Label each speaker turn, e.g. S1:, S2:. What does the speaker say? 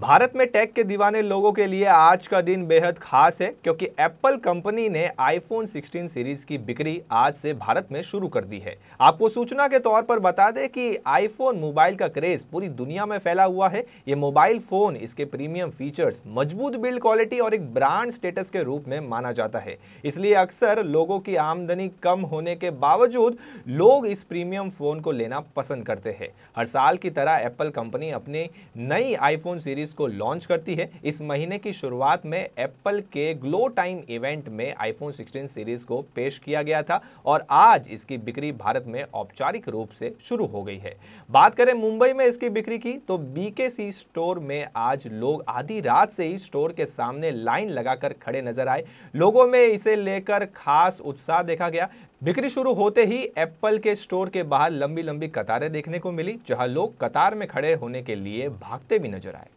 S1: भारत में टेक के दीवाने लोगों के लिए आज का दिन बेहद खास है क्योंकि एप्पल कंपनी ने आईफोन 16 सीरीज की बिक्री आज से भारत में शुरू कर दी है आपको सूचना के तौर पर बता दें कि आईफोन मोबाइल का क्रेज पूरी दुनिया में फैला हुआ है ये मोबाइल फोन इसके प्रीमियम फीचर्स मजबूत बिल्ड क्वालिटी और एक ब्रांड स्टेटस के रूप में माना जाता है इसलिए अक्सर लोगों की आमदनी कम होने के बावजूद लोग इस प्रीमियम फोन को लेना पसंद करते हैं हर साल की तरह एप्पल कंपनी अपनी नई आईफोन सीरीज सीरीज को लॉन्च करती है इस महीने की शुरुआत में एप्पल के ग्लो टाइम इवेंट में आईफोन 16 सीरीज को पेश किया गया था और आज इसकी बिक्री भारत में औपचारिक रूप से शुरू हो गई है बात करें मुंबई में इसकी बिक्री की तो बीकेसी स्टोर में आज लोग आधी रात से ही स्टोर के सामने लाइन लगाकर खड़े नजर आए लोगों में इसे लेकर खास उत्साह देखा गया बिक्री शुरू होते ही एप्पल के स्टोर के बाहर लंबी लंबी कतारें देखने को मिली जहां लोग कतार में खड़े होने के लिए भागते भी नजर आए